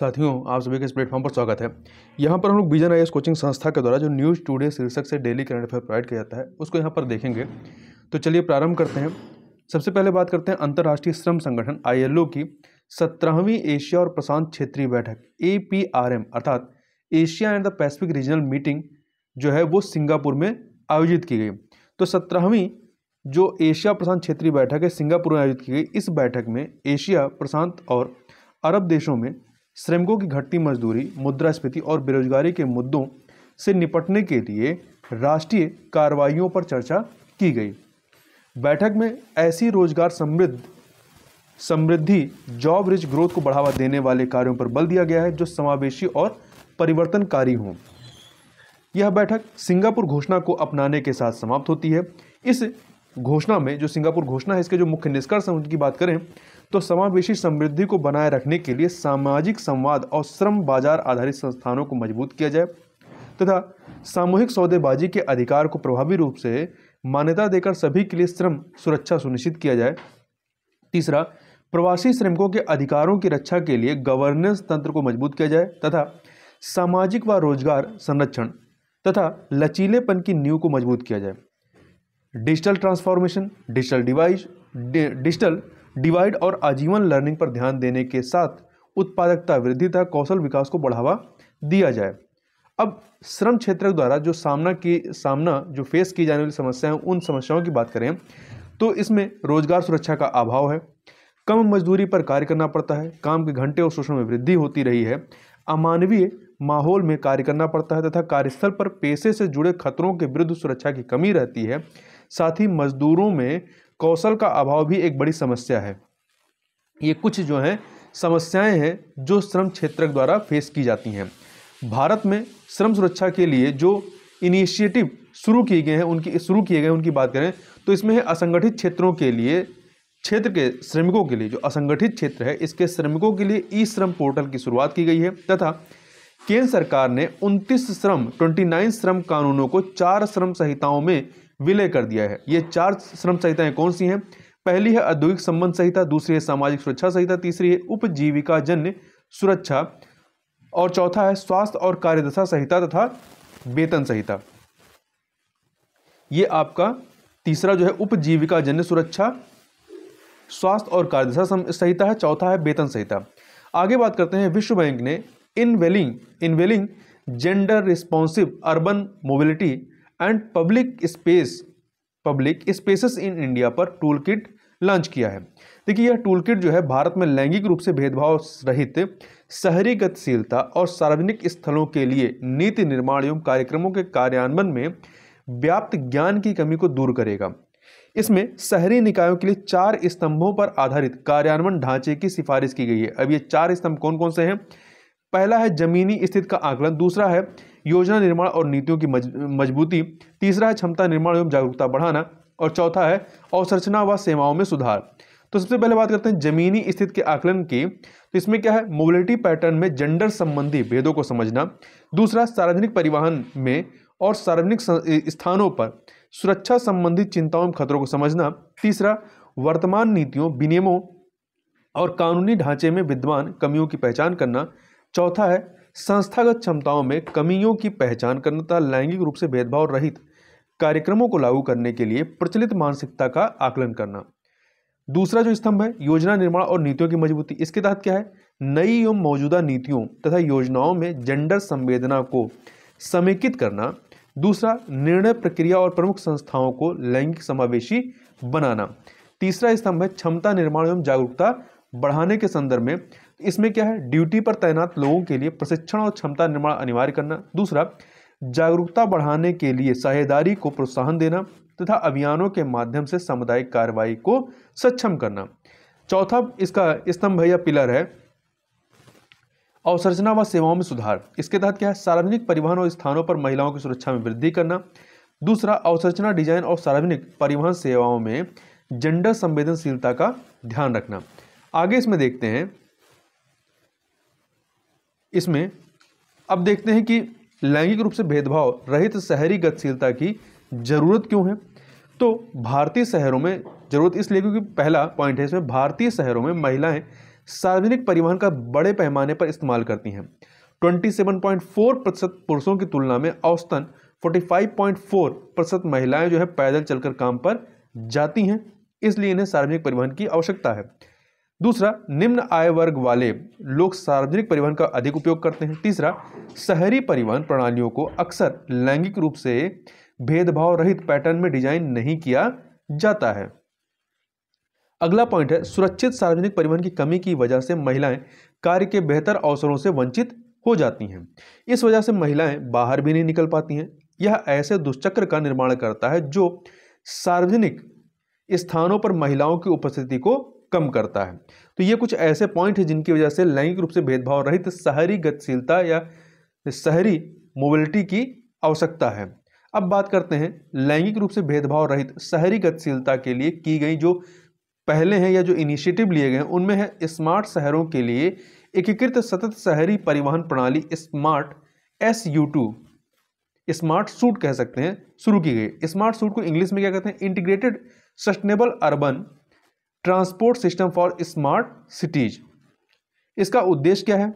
साथियों आप सभी के इस प्लेटफॉर्म पर स्वागत है यहाँ पर हम लोग बीजन आई कोचिंग संस्था के द्वारा जो न्यूज़ टुडे शीर्षक से डेली करंट अफेयर प्रोवाइड किया जाता है उसको यहाँ पर देखेंगे तो चलिए प्रारंभ करते हैं सबसे पहले बात करते हैं अंतर्राष्ट्रीय श्रम संगठन आईएलओ की सत्रहवीं एशिया और प्रशांत क्षेत्रीय बैठक ए अर्थात Asia and the Pacific regional meeting जो है वो सिंगापुर में आयोजित की गई तो सत्रहवीं जो एशिया प्रशांत क्षेत्रीय बैठक है सिंगापुर में आयोजित की गई इस बैठक में एशिया प्रशांत और अरब देशों में श्रमिकों की घटती मजदूरी मुद्रास्फीति और बेरोजगारी के मुद्दों से निपटने के लिए राष्ट्रीय कार्रवाइयों पर चर्चा की गई बैठक में ऐसी रोजगार समृद्ध समृद्धि जॉब रिच ग्रोथ को बढ़ावा देने वाले कार्यों पर बल दिया गया है जो समावेशी और परिवर्तनकारी हों यह बैठक सिंगापुर घोषणा को अपनाने के साथ समाप्त होती है इस घोषणा में जो सिंगापुर घोषणा है इसके जो मुख्य निष्कर्ष हैं उनकी बात करें तो समावेशी समृद्धि को बनाए रखने के लिए सामाजिक संवाद और श्रम बाजार आधारित संस्थानों को मजबूत किया जाए तथा सामूहिक सौदेबाजी के अधिकार को प्रभावी रूप से मान्यता देकर सभी के लिए श्रम सुरक्षा सुनिश्चित किया जाए तीसरा प्रवासी श्रमिकों के अधिकारों की रक्षा के लिए गवर्नेंस तंत्र को मजबूत किया जाए तथा सामाजिक व रोजगार संरक्षण तथा लचीलेपन की नींव को मजबूत किया जाए digital transformation digital device digital divide और आजीवन लर्निंग पर ध्यान देने के साथ उत्पादकता वृद्धि तथा कौशल विकास को बढ़ावा दिया जाए अब श्रम क्षेत्र द्वारा जो सामना की सामना जो फेस की जाने वाली समस्याएं उन समस्याओं की बात करें तो इसमें रोजगार सुरक्षा का अभाव है कम मजदूरी पर कार्य करना पड़ता है काम के घंटे और शोषण में वृद्धि होती रही है अमानवीय माहौल में कार्य करना पड़ता है तथा कार्यस्थल पर पेशे से जुड़े खतरों के विरुद्ध सुरक्षा की कमी रहती है साथ ही मजदूरों में कौशल का अभाव भी एक बड़ी समस्या है ये कुछ जो हैं समस्याएं हैं जो श्रम क्षेत्र द्वारा फेस की जाती हैं भारत में श्रम सुरक्षा के लिए जो इनिशिएटिव शुरू किए गए हैं उनकी शुरू किए गए हैं उनकी बात करें तो इसमें है असंगठित क्षेत्रों के लिए क्षेत्र के श्रमिकों के लिए जो असंगठित क्षेत्र है इसके श्रमिकों के लिए ई श्रम पोर्टल की शुरुआत की गई है तथा केंद्र सरकार ने 29 श्रम 29 श्रम कानूनों को चार श्रम संहिताओं में विलय कर दिया है ये चार श्रम संहिताएं कौन सी हैं पहली है औद्योगिक संबंध संहिता दूसरी है सामाजिक सुरक्षा संहिता तीसरी है उपजीविका जन्य सुरक्षा और चौथा है स्वास्थ्य और कार्यदशा संहिता तथा वेतन संहिता ये आपका तीसरा जो है उपजीविका जन्य सुरक्षा स्वास्थ्य और कार्यदशा संहिता है चौथा है वेतन संहिता आगे बात करते हैं विश्व बैंक ने unveiling unveiling gender responsive urban mobility and public space public spaces in India पर टूल किट लॉन्च किया है देखिए यह टूल किट जो है भारत में लैंगिक रूप से भेदभाव रहित शहरी गतिशीलता और सार्वजनिक स्थलों के लिए नीति निर्माण एवं कार्यक्रमों के कार्यान्वयन में व्याप्त ज्ञान की कमी को दूर करेगा इसमें शहरी निकायों के लिए चार स्तंभों पर आधारित कार्यान्वयन ढांचे की सिफारिश की गई है अब ये चार स्तंभ कौन कौन से हैं पहला है जमीनी स्थिति का आकलन दूसरा है योजना निर्माण और नीतियों की मजबूती तीसरा है क्षमता निर्माण एवं जागरूकता बढ़ाना और चौथा है अवसंरचना व सेवाओं में सुधार तो सबसे पहले बात करते हैं जमीनी स्थिति के आकलन की तो इसमें क्या है मोबिलिटी पैटर्न में जेंडर संबंधी भेदों को समझना दूसरा सार्वजनिक परिवहन में और सार्वजनिक स्थानों पर सुरक्षा संबंधी चिंताओं एवं खतरों को समझना तीसरा वर्तमान नीतियों विनियमों और कानूनी ढांचे में विद्वान कमियों की पहचान करना चौथा है संस्थागत क्षमताओं में कमियों की पहचान करना तथा लैंगिक रूप से भेदभाव रहित कार्यक्रमों को लागू करने के लिए प्रचलित मानसिकता का आकलन करना दूसरा जो स्तंभ है योजना निर्माण और नीतियों की मजबूती इसके तहत क्या है नई एवं मौजूदा नीतियों तथा योजनाओं में जेंडर संवेदना को समेकित करना दूसरा निर्णय प्रक्रिया और प्रमुख संस्थाओं को लैंगिक समावेशी बनाना तीसरा स्तंभ है क्षमता निर्माण एवं जागरूकता बढ़ाने के संदर्भ में इसमें क्या है ड्यूटी पर तैनात लोगों के लिए प्रशिक्षण और क्षमता निर्माण अनिवार्य करना दूसरा जागरूकता बढ़ाने के लिए साहेदारी को प्रोत्साहन देना तथा अभियानों के माध्यम से सामुदायिक कार्रवाई को सक्षम करना चौथा इसका स्तंभ या पिलर है अवसरचना व सेवाओं में सुधार इसके तहत क्या है सार्वजनिक परिवहन और स्थानों पर महिलाओं की सुरक्षा में वृद्धि करना दूसरा अवसरचना डिजाइन और सार्वजनिक परिवहन सेवाओं में जेंडर संवेदनशीलता का ध्यान रखना आगे इसमें देखते हैं इसमें अब देखते हैं कि लैंगिक रूप से भेदभाव रहित शहरी गतिशीलता की ज़रूरत क्यों है तो भारतीय शहरों में ज़रूरत इसलिए क्योंकि पहला पॉइंट है इसमें भारतीय शहरों में महिलाएं सार्वजनिक परिवहन का बड़े पैमाने पर इस्तेमाल करती हैं 27.4 प्रतिशत पुरुषों की तुलना में औसतन 45.4 प्रतिशत महिलाएं जो है पैदल चलकर काम पर जाती हैं इसलिए इन्हें सार्वजनिक परिवहन की आवश्यकता है दूसरा निम्न आय वर्ग वाले लोग सार्वजनिक परिवहन का अधिक उपयोग करते हैं तीसरा शहरी परिवहन प्रणालियों को अक्सर लैंगिक रूप से भेदभाव रहित पैटर्न में डिजाइन नहीं किया जाता है अगला पॉइंट है सुरक्षित सार्वजनिक परिवहन की कमी की वजह से महिलाएं कार्य के बेहतर अवसरों से वंचित हो जाती हैं इस वजह से महिलाएं बाहर भी नहीं निकल पाती हैं यह ऐसे दुष्चक्र का निर्माण करता है जो सार्वजनिक स्थानों पर महिलाओं की उपस्थिति को कम करता है तो ये कुछ ऐसे पॉइंट हैं जिनकी वजह से लैंगिक रूप से भेदभाव रहित शहरी गतिशीलता या शहरी मोबिलिटी की आवश्यकता है अब बात करते हैं लैंगिक रूप से भेदभाव रहित शहरी गतिशीलता के लिए की गई जो पहले हैं या जो इनिशिएटिव लिए गए हैं उनमें है स्मार्ट शहरों के लिए एकीकृत सतत शहरी परिवहन प्रणाली smart S U two smart suit कह सकते हैं शुरू की गई स्मार्ट सूट को इंग्लिश में क्या कहते हैं integrated sustainable urban transport system for smart cities इसका उद्देश्य क्या है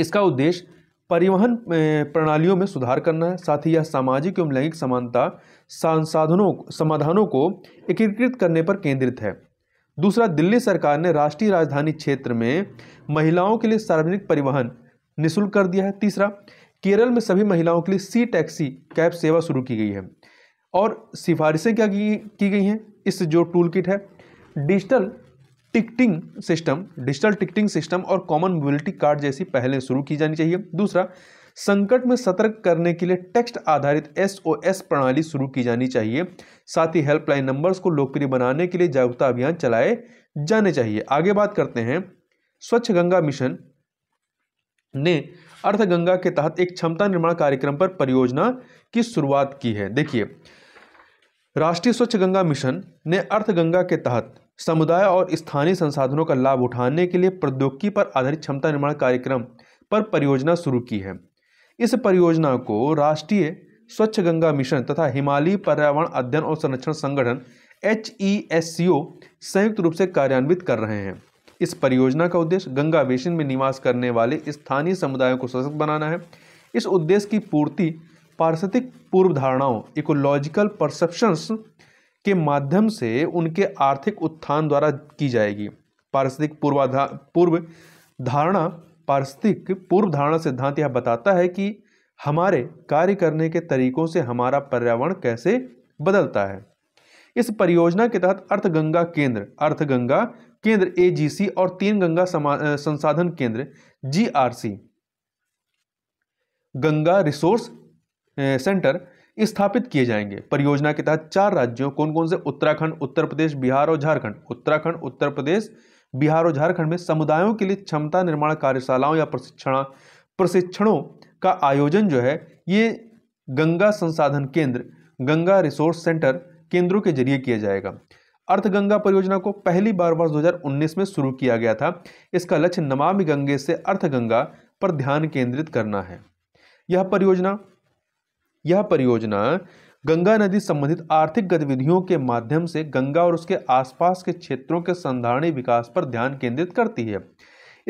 इसका उद्देश्य परिवहन प्रणालियों में सुधार करना है साथ ही यह सामाजिक एवं लैंगिक समानता संसाधनों समाधानों को एकीकृत करने पर केंद्रित है दूसरा दिल्ली सरकार ने राष्ट्रीय राजधानी क्षेत्र में महिलाओं के लिए सार्वजनिक परिवहन निःशुल्क कर दिया है तीसरा केरल में सभी महिलाओं के लिए सी टैक्सी कैब सेवा शुरू की गई है और सिफारिशें क्या की, गई हैं इस जो टूल किट है digital ticketing system digital ticketing system और कॉमन मोबिलिटी कार्ड जैसी पहले शुरू की जानी चाहिए दूसरा संकट में सतर्क करने के लिए टेक्स्ट आधारित एसओएस प्रणाली शुरू की जानी चाहिए साथ ही हेल्पलाइन नंबर्स को लोकप्रिय बनाने के लिए जागरूकता अभियान चलाए जाने चाहिए आगे बात करते हैं स्वच्छ गंगा मिशन ने अर्थ गंगा के तहत एक क्षमता निर्माण कार्यक्रम पर परियोजना की शुरुआत की है देखिए राष्ट्रीय स्वच्छ गंगा मिशन ने अर्थ गंगा के तहत समुदाय और स्थानीय संसाधनों का लाभ उठाने के लिए प्रौद्योगिकी पर आधारित क्षमता निर्माण कार्यक्रम पर परियोजना शुरू की है इस परियोजना को राष्ट्रीय स्वच्छ गंगा मिशन तथा हिमालयी पर्यावरण अध्ययन और संरक्षण संगठन एच संयुक्त रूप से कार्यान्वित कर रहे हैं इस परियोजना का उद्देश्य गंगा बेसिन में निवास करने वाले स्थानीय समुदायों को सशक्त बनाना है इस उद्देश्य की पूर्ति पारिस्थितिक पूर्व धारणाओं इकोलॉजिकल परसेप्शंस के माध्यम से उनके आर्थिक उत्थान द्वारा की जाएगी पारिस्थितिक पूर्वाधार पूर्व धारणा पारिस्थितिक पूर्व धारणा सिद्धांत यह बताता है कि हमारे कार्य करने के तरीकों से हमारा पर्यावरण कैसे बदलता है इस परियोजना के तहत अर्थगंगा केंद्र अर्थगंगा केंद्र एजीसी और तीन गंगा संसाधन केंद्र जी गंगा रिसोर्स सेंटर स्थापित किए जाएंगे परियोजना के तहत चार राज्यों कौन कौन से उत्तराखंड उत्तर प्रदेश बिहार और झारखंड उत्तराखंड उत्तर प्रदेश बिहार और झारखंड में समुदायों के लिए क्षमता निर्माण कार्यशालाओं या प्रशिक्षण प्रशिक्षणों का आयोजन जो है ये गंगा संसाधन केंद्र गंगा रिसोर्स सेंटर केंद्रों के जरिए किया जाएगा अर्थ गंगा परियोजना को पहली बार वर्ष 2019 में शुरू किया गया था इसका लक्ष्य नमामि गंगे से अर्थ गंगा पर ध्यान केंद्रित करना है यह परियोजना यह परियोजना गंगा नदी संबंधित आर्थिक गतिविधियों के माध्यम से गंगा और उसके आसपास के क्षेत्रों के संधारणी विकास पर ध्यान केंद्रित करती है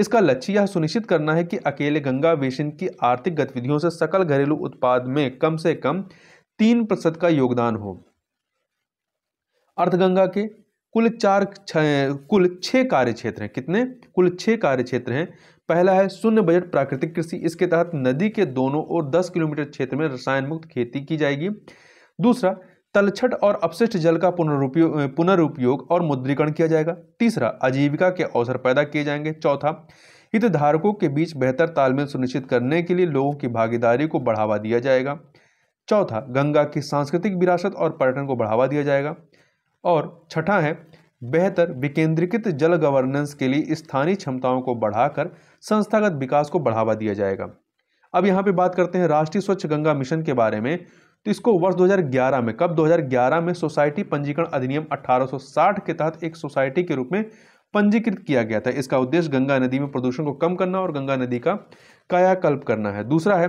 इसका लक्ष्य यह सुनिश्चित करना है कि अकेले गंगा बेसिन की आर्थिक गतिविधियों से सकल घरेलू उत्पाद में कम से कम तीन प्रतिशत का योगदान हो अर्थगंगा के कुल चार कुल छः कार्य क्षेत्र हैं कितने कुल छः कार्य क्षेत्र हैं पहला है शून्य बजट प्राकृतिक कृषि इसके तहत नदी के दोनों ओर 10 किलोमीटर क्षेत्र में रसायन मुक्त खेती की जाएगी दूसरा तलछट और अपशिष्ट जल का पुनरुपयोग पुनरुपयोग और मुद्रीकरण किया जाएगा तीसरा आजीविका के अवसर पैदा किए जाएंगे चौथा हितधारकों के बीच बेहतर तालमेल सुनिश्चित करने के लिए लोगों की भागीदारी को बढ़ावा दिया जाएगा चौथा गंगा की सांस्कृतिक विरासत और पर्यटन को बढ़ावा दिया जाएगा और छठा है बेहतर विकेंद्रीकृत जल गवर्नेंस के लिए स्थानीय क्षमताओं को बढ़ाकर संस्थागत विकास को बढ़ावा दिया जाएगा अब यहाँ पे बात करते हैं राष्ट्रीय स्वच्छ गंगा मिशन के बारे में तो इसको वर्ष 2011 में कब 2011 में सोसाइटी पंजीकरण अधिनियम 1860 के तहत एक सोसाइटी के रूप में पंजीकृत किया गया था इसका उद्देश्य गंगा नदी में प्रदूषण को कम करना और गंगा नदी का कायाकल्प करना है दूसरा है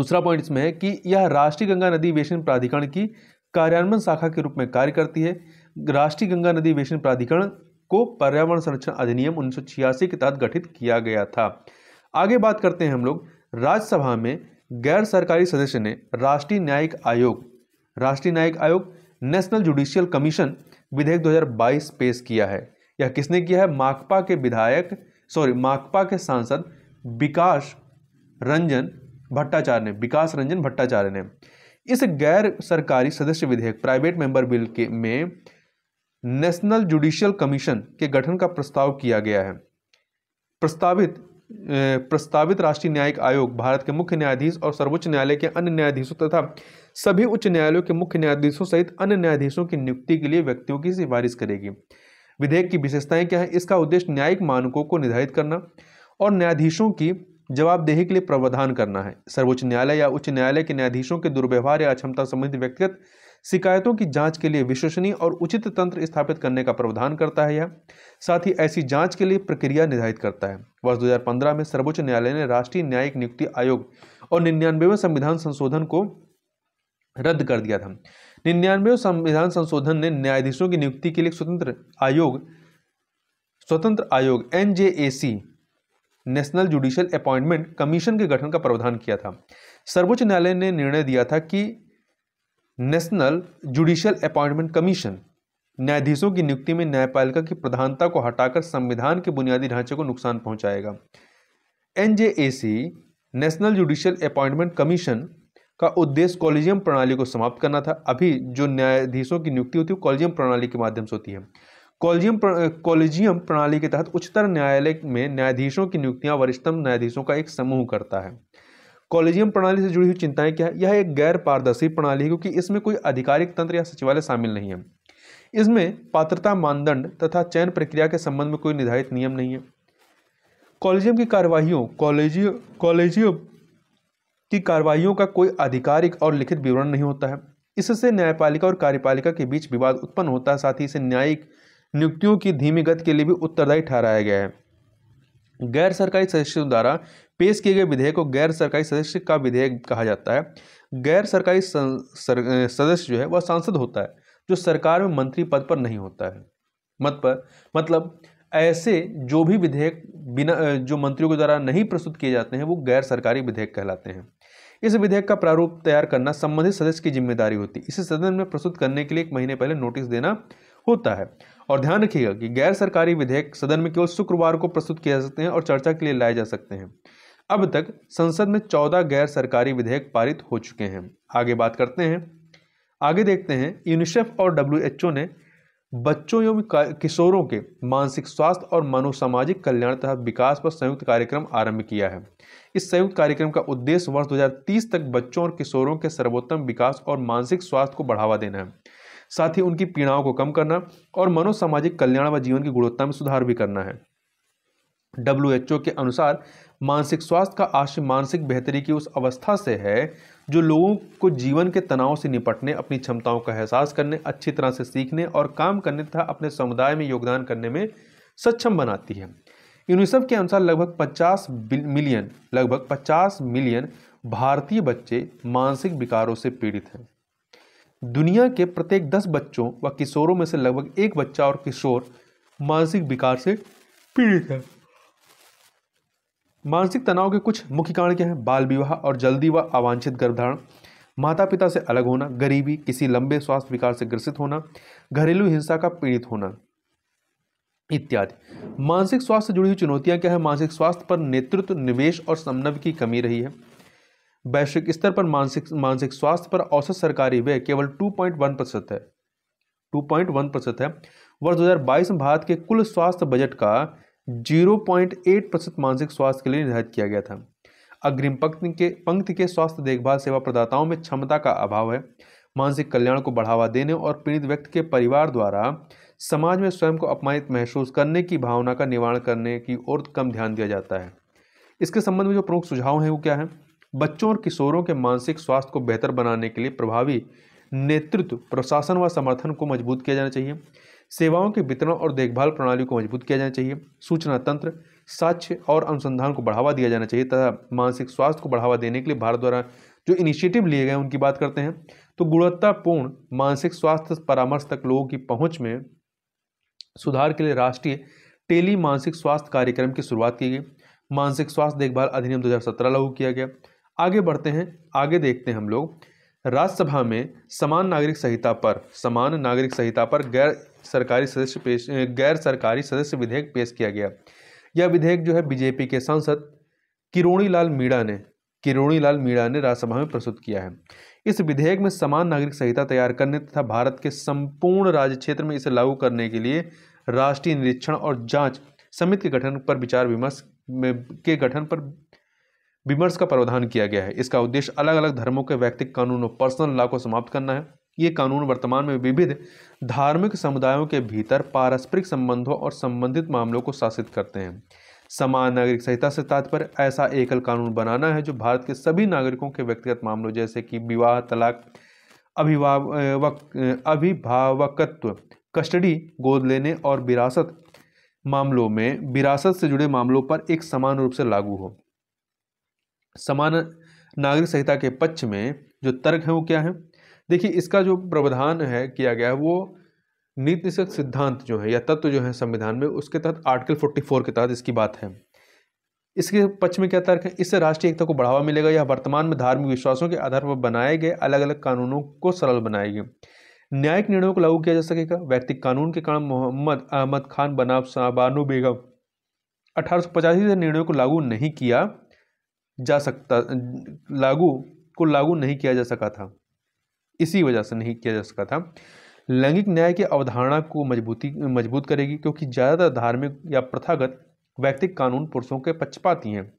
दूसरा पॉइंट इसमें है कि यह राष्ट्रीय गंगा नदी वेशन प्राधिकरण की कार्यान्वयन शाखा के रूप में कार्य करती है राष्ट्रीय गंगा नदी वेशन प्राधिकरण को पर्यावरण संरक्षण अधिनियम उन्नीस के तहत गठित किया गया था आगे बात करते हैं हम लोग राज्यसभा में गैर सरकारी सदस्य ने राष्ट्रीय न्यायिक आयोग राष्ट्रीय न्यायिक आयोग नेशनल जुडिशियल कमीशन विधेयक 2022 पेश किया है यह किसने किया है माकपा के विधायक सॉरी माकपा के सांसद विकास रंजन भट्टाचार्य ने विकास रंजन भट्टाचार्य ने इस गैर सरकारी सदस्य विधेयक प्राइवेट मेंबर बिल के में नेशनल जुडिशियल कमीशन के गठन का प्रस्ताव किया गया है प्रस्तावित प्रस्तावित राष्ट्रीय न्यायिक आयोग भारत के मुख्य न्यायाधीश और सर्वोच्च न्यायालय के अन्य न्यायाधीशों तथा सभी उच्च न्यायालयों के मुख्य न्यायाधीशों सहित अन्य न्यायाधीशों की नियुक्ति के लिए व्यक्तियों की सिफारिश करेगी विधेयक की विशेषताएं क्या है इसका उद्देश्य न्यायिक मानकों को निर्धारित करना और न्यायाधीशों की जवाबदेही के लिए प्रावधान करना है सर्वोच्च न्यायालय या उच्च न्यायालय के न्यायाधीशों के दुर्व्यवहार या अक्षमता संबंधित व्यक्तिगत शिकायतों की जांच के लिए विश्वसनीय और उचित तंत्र स्थापित करने का प्रावधान करता है यह साथ ही ऐसी जांच के लिए प्रक्रिया निर्धारित करता है वर्ष 2015 में सर्वोच्च न्यायालय ने राष्ट्रीय न्यायिक नियुक्ति आयोग और निन्यानवेवें संविधान संशोधन को रद्द कर दिया था निन्यानवे संविधान संशोधन ने न्यायाधीशों की नियुक्ति के लिए स्वतंत्र आयोग स्वतंत्र आयोग N national judicial appointment commission के गठन का प्रावधान किया था सर्वोच्च न्यायालय ने निर्णय दिया था कि नेशनल जुडिशियल अपॉइंटमेंट कमीशन न्यायाधीशों की नियुक्ति में न्यायपालिका की प्रधानता को हटाकर संविधान के बुनियादी ढांचे को नुकसान पहुंचाएगा N national judicial appointment commission का उद्देश्य कॉलेजियम प्रणाली को समाप्त करना था अभी जो न्यायाधीशों की नियुक्ति होती है कॉलेजियम प्रणाली के माध्यम से होती है कॉलेजियम कॉलेजियम प्रणाली के तहत उच्चतर न्यायालय में न्यायाधीशों की नियुक्तियां वरिष्ठतम न्यायाधीशों का एक समूह करता है कॉलेजियम प्रणाली से जुड़ी हुई चिंताएं क्या है यह एक गैर पारदर्शी प्रणाली है क्योंकि इसमें कोई आधिकारिक तंत्र या सचिवालय शामिल नहीं है इसमें पात्रता मानदंड तथा चयन प्रक्रिया के संबंध में कोई निर्धारित नियम नहीं है कॉलेजियम की कार्यवाही कॉलेजियम कॉलेजियम की कार्यवाहियों का कोई आधिकारिक और लिखित विवरण नहीं होता है इससे न्यायपालिका और कार्यपालिका के बीच विवाद उत्पन्न होता है साथ ही इसे न्यायिक नियुक्तियों की धीमी गति के लिए भी उत्तरदायी ठहराया गया है गैर सरकारी सदस्यों द्वारा पेश किए गए विधेयक को गैर सरकारी सदस्य का विधेयक कहा जाता है गैर सरकारी सदस्य जो है वह सांसद होता है जो सरकार में मंत्री पद पर नहीं होता है मत पर मतलब ऐसे जो भी विधेयक बिना जो मंत्रियों के द्वारा नहीं प्रस्तुत किए जाते हैं वो गैर सरकारी विधेयक कहलाते हैं इस विधेयक का प्रारूप तैयार करना संबंधित सदस्य की जिम्मेदारी होती है इसे सदन में प्रस्तुत करने के लिए एक महीने पहले नोटिस देना होता है और ध्यान रखिएगा कि गैर सरकारी विधेयक सदन में केवल शुक्रवार को प्रस्तुत किए जा सकते हैं और चर्चा के लिए लाए जा सकते हैं अब तक संसद में चौदह गैर सरकारी विधेयक पारित हो चुके हैं आगे बात करते हैं आगे देखते हैं यूनिसेफ और डब्ल्यू ने बच्चों एवं किशोरों के मानसिक स्वास्थ्य और मनोसामाजिक कल्याण तथा विकास पर संयुक्त कार्यक्रम आरंभ किया है इस संयुक्त कार्यक्रम का उद्देश्य वर्ष 2030 तक बच्चों और किशोरों के सर्वोत्तम विकास और मानसिक स्वास्थ्य को बढ़ावा देना है साथ ही उनकी पीड़ाओं को कम करना और मनोसामाजिक कल्याण व जीवन की गुणवत्ता में सुधार भी करना है डब्ल्यू के अनुसार मानसिक स्वास्थ्य का आशय मानसिक बेहतरी की उस अवस्था से है जो लोगों को जीवन के तनाव से निपटने अपनी क्षमताओं का एहसास करने अच्छी तरह से सीखने और काम करने तथा अपने समुदाय में योगदान करने में सक्षम बनाती है यूनिसेफ के अनुसार लगभग 50 मिलियन लगभग 50 मिलियन भारतीय बच्चे मानसिक विकारों से पीड़ित हैं दुनिया के प्रत्येक दस बच्चों व किशोरों में से लगभग एक बच्चा और किशोर मानसिक विकार से पीड़ित है मानसिक तनाव के कुछ मुख्य कारण क्या हैं बाल विवाह और जल्दी व अवांछित गर्भधारण माता पिता से अलग होना गरीबी किसी लंबे स्वास्थ्य विकार से ग्रसित होना घरेलू हिंसा का पीड़ित होना इत्यादि मानसिक स्वास्थ्य से जुड़ी हुई चुनौतियां क्या है मानसिक स्वास्थ्य पर नेतृत्व निवेश और समन्वय की कमी रही है वैश्विक स्तर पर मानसिक मानसिक स्वास्थ्य पर औसत सरकारी व्यय केवल 2.1 प्रतिशत है 2.1 प्रतिशत है वर्ष 2022 में भारत के कुल स्वास्थ्य बजट का 0.8 प्रतिशत मानसिक स्वास्थ्य के लिए निर्धारित किया गया था अग्रिम पंक्ति के पंक्ति के स्वास्थ्य देखभाल सेवा प्रदाताओं में क्षमता का अभाव है मानसिक कल्याण को बढ़ावा देने और पीड़ित व्यक्ति के परिवार द्वारा समाज में स्वयं को अपमानित महसूस करने की भावना का निवारण करने की ओर कम ध्यान दिया जाता है इसके संबंध में जो प्रमुख सुझाव हैं वो क्या है बच्चों और किशोरों के मानसिक स्वास्थ्य को बेहतर बनाने के लिए प्रभावी नेतृत्व प्रशासन व समर्थन को मजबूत किया जाना चाहिए सेवाओं के वितरण और देखभाल प्रणाली को मजबूत किया जाना चाहिए सूचना तंत्र साक्ष्य और अनुसंधान को बढ़ावा दिया जाना चाहिए तथा मानसिक स्वास्थ्य को बढ़ावा देने के लिए भारत द्वारा जो इनिशिएटिव लिए गए उनकी बात करते हैं तो गुणवत्तापूर्ण मानसिक स्वास्थ्य परामर्श तक लोगों की पहुँच में सुधार के लिए राष्ट्रीय टेली मानसिक स्वास्थ्य कार्यक्रम की शुरुआत की गई मानसिक स्वास्थ्य देखभाल अधिनियम 2017 लागू किया गया आगे बढ़ते हैं आगे देखते हैं हम लोग राज्यसभा में समान नागरिक संहिता पर समान नागरिक संहिता पर गैर सरकारी सदस्य पेश गैर सरकारी सदस्य विधेयक पेश किया गया यह विधेयक जो है बीजेपी के सांसद किरोड़ी लाल मीणा ने किरोड़ी लाल मीणा ने राज्यसभा में प्रस्तुत किया है इस विधेयक में समान नागरिक संहिता तैयार करने तथा भारत के संपूर्ण राज्य क्षेत्र में इसे लागू करने के लिए राष्ट्रीय निरीक्षण और जांच समिति के गठन पर विचार विमर्श के गठन पर विमर्श का प्रावधान किया गया है इसका उद्देश्य अलग अलग धर्मों के व्यक्तिक कानून और पर्सनल लॉ को समाप्त करना है ये कानून वर्तमान में विविध धार्मिक समुदायों के भीतर पारस्परिक संबंधों और संबंधित मामलों को शासित करते हैं समान नागरिक संहिता से तात्पर्य ऐसा एकल कानून बनाना है जो भारत के सभी नागरिकों के व्यक्तिगत मामलों जैसे कि विवाह तलाक अभिभावक अभिभावकत्व कस्टडी गोद लेने और विरासत मामलों में विरासत से जुड़े मामलों पर एक समान रूप से लागू हो समान नागरिक संहिता के पक्ष में जो तर्क है वो क्या है देखिए इसका जो प्रावधान है किया गया है वो नीति सिद्धांत जो है या तत्व तो जो है संविधान में उसके तहत आर्टिकल 44 के तहत इसकी बात है इसके पक्ष में क्या तर्क है इससे राष्ट्रीय एकता को बढ़ावा मिलेगा या वर्तमान में धार्मिक विश्वासों के आधार पर बनाए गए अलग अलग कानूनों को सरल बनाएगी न्यायिक निर्णयों को लागू किया जा सकेगा व्यक्तिक कानून के कारण मोहम्मद अहमद खान बनाब बानो बेगम अठारह से निर्णयों को लागू नहीं किया जा सकता लागू को लागू नहीं किया जा सका था इसी वजह से नहीं किया जा सका था लैंगिक न्याय की अवधारणा को मजबूती मजबूत करेगी क्योंकि ज़्यादातर धार्मिक या प्रथागत व्यक्तिक कानून पुरुषों के पक्षपाती हैं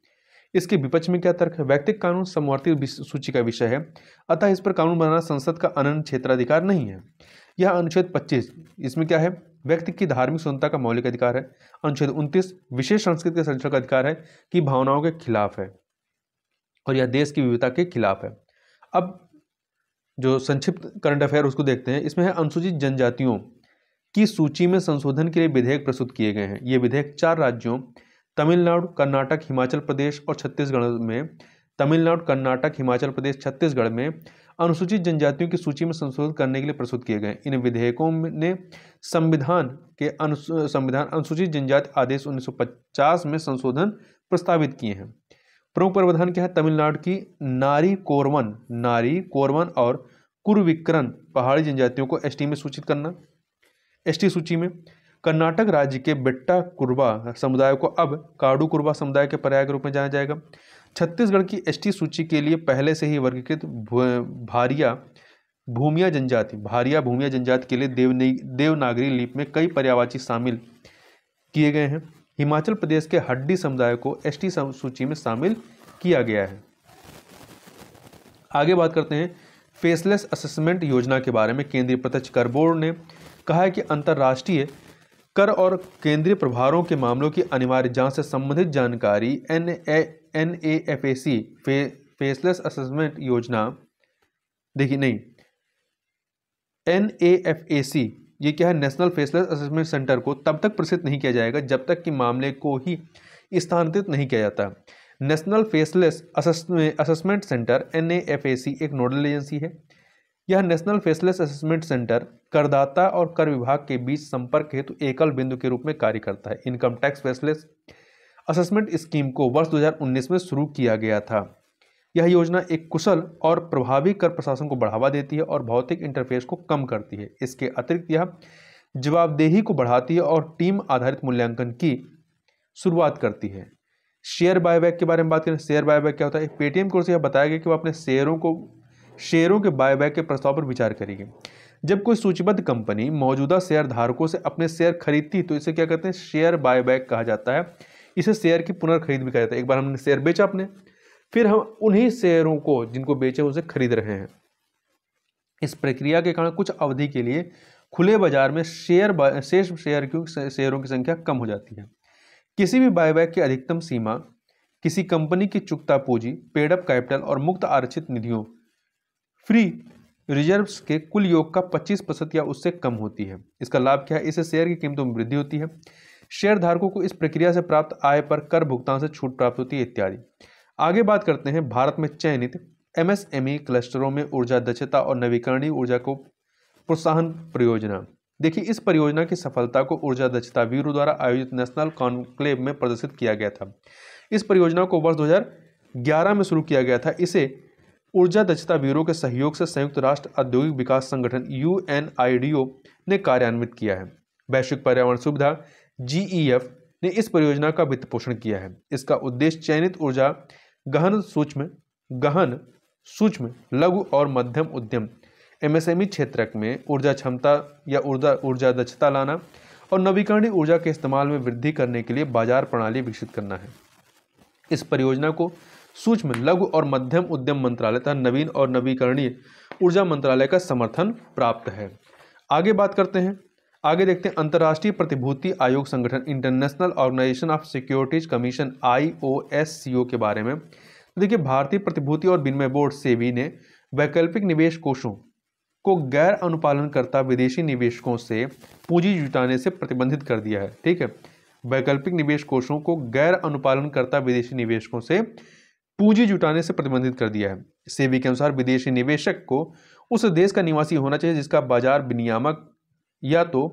इसके विपक्ष में क्या तर्क है व्यक्तिक कानून समवर्ती सूची का विषय है अतः इस पर कानून बनाना संसद का अनन्य क्षेत्राधिकार नहीं है यह अनुच्छेद 25 इसमें क्या है व्यक्ति की धार्मिक स्वतंत्रता का मौलिक अधिकार है अनुच्छेद 29 विशेष संस्कृति के संरक्षण का अधिकार है कि भावनाओं के खिलाफ है और यह देश की विविधता के खिलाफ है अब जो संक्षिप्त करंट अफेयर उसको देखते हैं इसमें है अनुसूचित जनजातियों की सूची में संशोधन के लिए विधेयक प्रस्तुत किए गए हैं ये विधेयक चार राज्यों तमिलनाडु कर्नाटक हिमाचल प्रदेश और छत्तीसगढ़ में तमिलनाडु कर्नाटक हिमाचल प्रदेश छत्तीसगढ़ में अनुसूचित जनजातियों की सूची में संशोधन करने के लिए प्रस्तुत किए गए इन विधेयकों ने संविधान के अनु संविधान अनुसूचित जनजाति आदेश 1950 में संशोधन प्रस्तावित किए हैं प्रमुख प्रावधान क्या है तमिलनाडु की नारी कोरवन नारी कोरवन और कुरविक्रन पहाड़ी जनजातियों को एसटी में सूचित करना एसटी सूची में कर्नाटक राज्य के बेट्टा कुर्बा समुदाय को अब काडू कुर्बा समुदाय के पर्याय के रूप में जाना जाएगा छत्तीसगढ़ की एसटी सूची के लिए पहले से ही वर्गीकृत भारिया भूमिया जनजाति भारिया भूमिया जनजाति के लिए देवनी देवनागरी लीप में कई पर्यावाची शामिल किए गए हैं हिमाचल प्रदेश के हड्डी समुदाय को एस टी सूची में शामिल किया गया है आगे बात करते हैं फेसलेस असेसमेंट योजना के बारे में केंद्रीय प्रत्यक्ष कर बोर्ड ने कहा है कि अंतर्राष्ट्रीय कर और केंद्रीय प्रभारों के मामलों की अनिवार्य जांच से संबंधित जानकारी N A N A F A C फे, फेसलेस असेसमेंट योजना देखिए नहीं एन ए एफ ए सी ये क्या है नेशनल फेसलेस असेसमेंट सेंटर को तब तक प्रसिद्ध नहीं किया जाएगा जब तक कि मामले को ही स्थानांतरित नहीं किया जाता national faceless assessment centre an एक नोडल एजेंसी है यह नेशनल फेसलेस असेसमेंट सेंटर करदाता और कर विभाग के बीच संपर्क हेतु एकल बिंदु के रूप में कार्य करता है income tax faceless assessment scheme को वर्ष 2019 में शुरू किया गया था यह योजना एक कुशल और प्रभावी कर प्रशासन को बढ़ावा देती है और भौतिक इंटरफेस को कम करती है इसके अतिरिक्त यह जवाबदेही को बढ़ाती है और टीम आधारित मूल्यांकन की शुरुआत करती है शेयर बायबैक के बारे में बात करें शेयर बायबैक क्या होता है पेटीएम को से यह बताया गया कि वह अपने शेयरों को शेयरों के बायबैक के प्रस्ताव पर विचार करेगी जब कोई सूचीबद्ध कंपनी मौजूदा शेयर धारकों से अपने शेयर खरीदती तो इसे क्या कहते हैं शेयर बायबैक कहा जाता है इसे शेयर की पुनर्खरीद भी कहा जाता है एक बार हमने शेयर बेचा अपने फिर हम उन्हीं शेयरों को जिनको बेचे उसे खरीद रहे हैं इस प्रक्रिया के कारण कुछ अवधि के लिए खुले बाजार में शेयर शेष शेयर क्यों शेयरों की संख्या कम हो जाती है किसी भी बायबैक की अधिकतम सीमा किसी कंपनी की चुकता पूंजी पेडअप कैपिटल और मुक्त आरक्षित निधियों फ्री रिजर्व्स के कुल योग का 25 प्रतिशत या उससे कम होती है इसका लाभ क्या है इससे शेयर की कीमतों में वृद्धि होती है शेयर धारकों को इस प्रक्रिया से प्राप्त आय पर कर भुगतान से छूट प्राप्त होती है इत्यादि आगे बात करते हैं भारत में चयनित एमएसएमई क्लस्टरों में ऊर्जा दक्षता और नवीकरणीय ऊर्जा को प्रोत्साहन परियोजना देखिए इस परियोजना की सफलता को ऊर्जा दक्षता ब्यूरो द्वारा आयोजित नेशनल कॉन्क्लेव में प्रदर्शित किया गया था इस परियोजना को वर्ष 2011 में शुरू किया गया था इसे ऊर्जा दक्षता ब्यूरो के सहयोग से संयुक्त राष्ट्र औद्योगिक विकास संगठन यू ने कार्यान्वित किया है वैश्विक पर्यावरण सुविधा जी ने इस परियोजना का वित्त पोषण किया है इसका उद्देश्य चयनित ऊर्जा गहन सूक्ष्म गहन सूक्ष्म लघु और मध्यम उद्यम एमएसएमई क्षेत्रक में ऊर्जा क्षमता या ऊर्जा ऊर्जा दक्षता लाना और नवीकरणीय ऊर्जा के इस्तेमाल में वृद्धि करने के लिए बाजार प्रणाली विकसित करना है इस परियोजना को सूक्ष्म लघु और मध्यम उद्यम मंत्रालय तथा नवीन और नवीकरणीय ऊर्जा मंत्रालय का समर्थन प्राप्त है आगे बात करते हैं आगे देखते हैं अंतर्राष्ट्रीय प्रतिभूति आयोग संगठन international organisation of securities commission I O S C O के बारे में तो देखिए भारतीय प्रतिभूति और विनिमय बोर्ड सेबी ने वैकल्पिक निवेश कोषों को गैर अनुपालनकर्ता विदेशी निवेशकों से पूंजी जुटाने से प्रतिबंधित कर दिया है ठीक है वैकल्पिक निवेश कोषों को गैर अनुपालनकर्ता विदेशी निवेशकों से पूंजी जुटाने से प्रतिबंधित कर दिया है सेबी के अनुसार विदेशी निवेशक को उस देश का निवासी होना चाहिए जिसका बाजार विनियामक या तो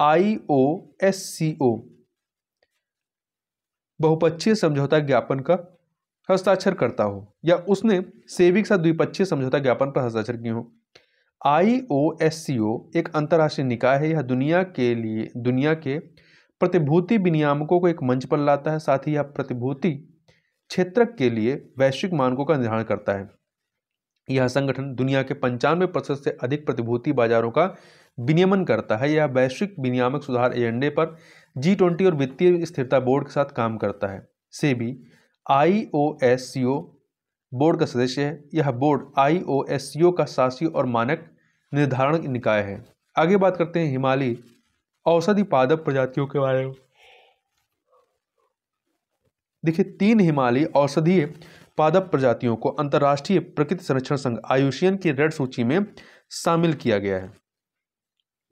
आई ओ एस सी ओ बहुपक्षीय समझौता ज्ञापन का हस्ताक्षर करता हो या उसने सेविक साथ द्विपक्षीय समझौता ज्ञापन पर हस्ताक्षर किए हो आई ओ एस सी ओ एक अंतर्राष्ट्रीय निकाय है यह दुनिया के लिए दुनिया के प्रतिभूति विनियामकों को एक मंच पर लाता है साथ ही यह प्रतिभूति क्षेत्र के लिए वैश्विक मानकों का निर्धारण करता है यह संगठन दुनिया के पंचानवे प्रतिशत से अधिक प्रतिभूति बाजारों का विनियमन करता है या वैश्विक विनियामक सुधार एजेंडे पर जी ट्वेंटी और वित्तीय स्थिरता बोर्ड के साथ काम करता है SEBI I O S C O board का सदस्य है यह बोर्ड आई ओ एस सी ओ का शासी और मानक निर्धारण निकाय है आगे बात करते हैं हिमालय औषधि पादप प्रजातियों के बारे में देखिए तीन हिमालय औषधीय पादप प्रजातियों को अंतर्राष्ट्रीय प्रकृति संरक्षण संघ आयुषियन की रेड सूची में शामिल किया गया है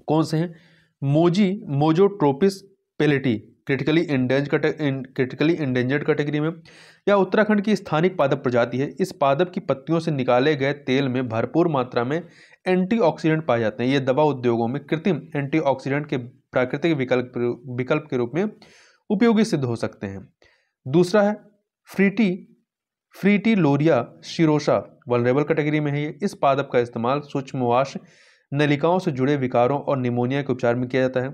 कौन से हैं मोजी मोजोट्रोपिस पेलेटी क्रिटिकली इंडेंज क्रिटिकली इंडेंजर्ड कैटेगरी में या उत्तराखंड की स्थानिक पादप प्रजाति है इस पादप की पत्तियों से निकाले गए तेल में भरपूर मात्रा में एंटीऑक्सीडेंट पाए जाते हैं ये दवा उद्योगों में कृत्रिम एंटीऑक्सीडेंट के प्राकृतिक विकल्प विकल्प के रूप में उपयोगी सिद्ध हो सकते हैं दूसरा है फ्रीटी फ्रीटी लोरिया शिरोशा वनरेबल कैटेगरी में है ये इस पादप का इस्तेमाल सूक्ष्मवाश नलिकाओं से जुड़े विकारों और निमोनिया के उपचार में किया जाता है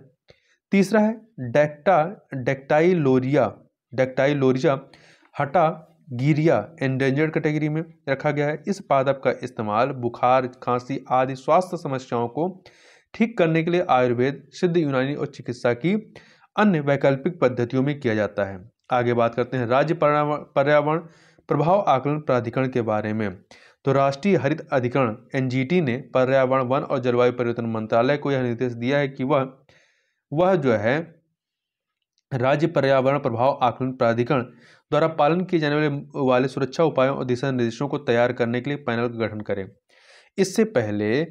तीसरा है डेक्टा डेक्टाइलोरिया डेक्टाइलोरिया हटा गिरिया एंडेंजर्ड कैटेगरी में रखा गया है इस पादप का इस्तेमाल बुखार खांसी आदि स्वास्थ्य समस्याओं को ठीक करने के लिए आयुर्वेद सिद्ध यूनानी और चिकित्सा की अन्य वैकल्पिक पद्धतियों में किया जाता है आगे बात करते हैं राज्य पर्यावरण प्रभाव आकलन प्राधिकरण के बारे में तो राष्ट्रीय हरित अधिकरण एनजीटी ने पर्यावरण वन और जलवायु परिवर्तन मंत्रालय को यह निर्देश दिया है कि वह वह जो है राज्य पर्यावरण प्रभाव आकलन प्राधिकरण द्वारा पालन किए जाने वाले वाले सुरक्षा उपायों और दिशा निर्देशों को तैयार करने के लिए पैनल का गठन करें इससे पहले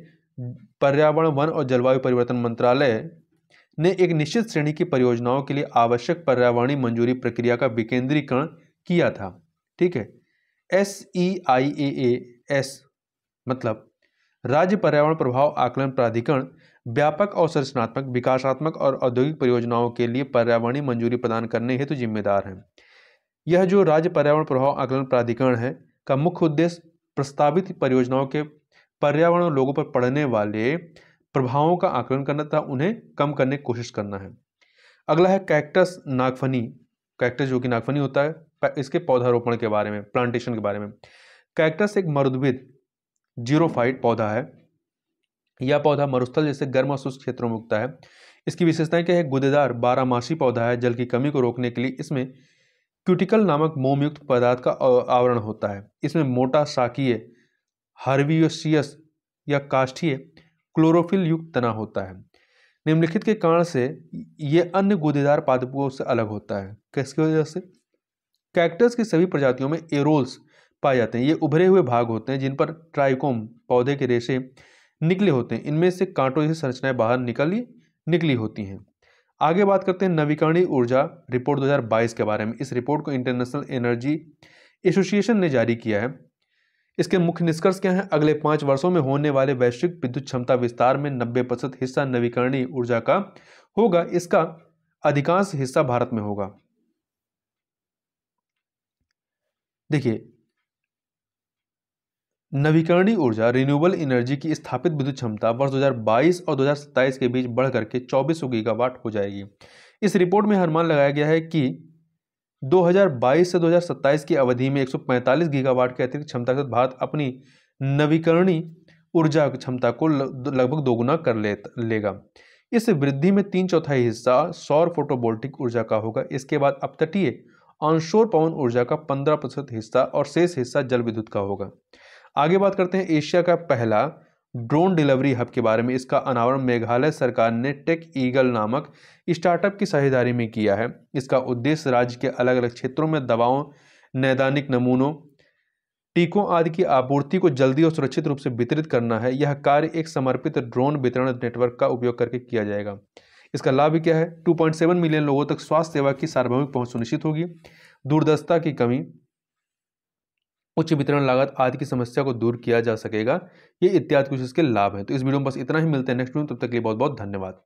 पर्यावरण वन और जलवायु परिवर्तन मंत्रालय ने एक निश्चित श्रेणी की परियोजनाओं के लिए आवश्यक पर्यावरणीय मंजूरी प्रक्रिया का विकेंद्रीकरण किया था ठीक है S E I A A S मतलब राज्य पर्यावरण प्रभाव आकलन प्राधिकरण व्यापक और संरचनात्मक विकासात्मक और औद्योगिक परियोजनाओं के लिए पर्यावरणीय मंजूरी प्रदान करने हेतु तो जिम्मेदार हैं यह जो राज्य पर्यावरण प्रभाव आकलन प्राधिकरण है का मुख्य उद्देश्य प्रस्तावित परियोजनाओं के पर्यावरण और लोगों पर पड़ने वाले प्रभावों का आकलन करना तथा उन्हें कम करने की कोशिश करना है अगला है कैक्टस नागफनी कैक्टस जो कि नागफनी होता है इसके पौधारोपण के बारे में प्लांटेशन के बारे में कैक्टस एक मरुद्भिद जीरोफाइट पौधा है यह पौधा मरुस्थल जैसे गर्म और शुष्क क्षेत्रों में उगता है इसकी विशेषताएं क्या है गुदेदार बारामासी पौधा है जल की कमी को रोकने के लिए इसमें क्यूटिकल नामक मोमयुक्त पदार्थ का आवरण होता है इसमें मोटा शाकीय हार्वियोसियस या काष्ठीय क्लोरोफिल युक्त तना होता है निम्नलिखित के कारण से ये अन्य गुदेदार पादपों से अलग होता है किसकी वजह से कैक्टस की सभी प्रजातियों में एरोल्स पाए जाते हैं ये उभरे हुए भाग होते हैं जिन पर ट्राइकोम पौधे के रेशे निकले होते हैं इनमें से कांटों से संरचनाएं बाहर निकली निकली होती हैं आगे बात करते हैं नवीकरणीय ऊर्जा रिपोर्ट 2022 के बारे में इस रिपोर्ट को इंटरनेशनल एनर्जी एसोसिएशन ने जारी किया है इसके मुख्य निष्कर्ष क्या हैं अगले पाँच वर्षों में होने वाले वैश्विक विद्युत क्षमता विस्तार में नब्बे प्रतिशत हिस्सा नवीकरणीय ऊर्जा का होगा इसका अधिकांश हिस्सा भारत में होगा देखिए नवीकरणीय ऊर्जा रिन्यूएबल एनर्जी की स्थापित विद्युत क्षमता वर्ष 2022 और 2027 के बीच बढ़ करके चौबीस गीगावाट हो जाएगी इस रिपोर्ट में अनुमान लगाया गया है कि 2022 से 2027 की अवधि में 145 गीगावाट के अतिरिक्त क्षमता के साथ भारत अपनी नवीकरणीय ऊर्जा क्षमता को लगभग दोगुना कर ले, लेगा इस वृद्धि में तीन चौथाई हिस्सा सौर फोटोवोल्टिक ऊर्जा का होगा इसके बाद अपतटीय ऑनशोर पवन ऊर्जा का पंद्रह प्रतिशत हिस्सा और शेष हिस्सा जल विद्युत का होगा आगे बात करते हैं एशिया का पहला ड्रोन डिलीवरी हब के बारे में इसका अनावरण मेघालय सरकार ने टेक ईगल नामक स्टार्टअप की साझेदारी में किया है इसका उद्देश्य राज्य के अलग अलग क्षेत्रों में दवाओं नैदानिक नमूनों टीकों आदि की आपूर्ति को जल्दी और सुरक्षित रूप से वितरित करना है यह कार्य एक समर्पित ड्रोन वितरण नेटवर्क का उपयोग करके किया जाएगा इसका लाभ क्या है 2.7 मिलियन लोगों तक स्वास्थ्य सेवा की सार्वभौमिक पहुंच सुनिश्चित होगी दूरदस्ता की कमी उच्च वितरण लागत आदि की समस्या को दूर किया जा सकेगा ये इत्यादि कुछ इसके लाभ हैं तो इस वीडियो में बस इतना ही मिलते हैं नेक्स्ट वीडियो तब तक के लिए बहुत बहुत धन्यवाद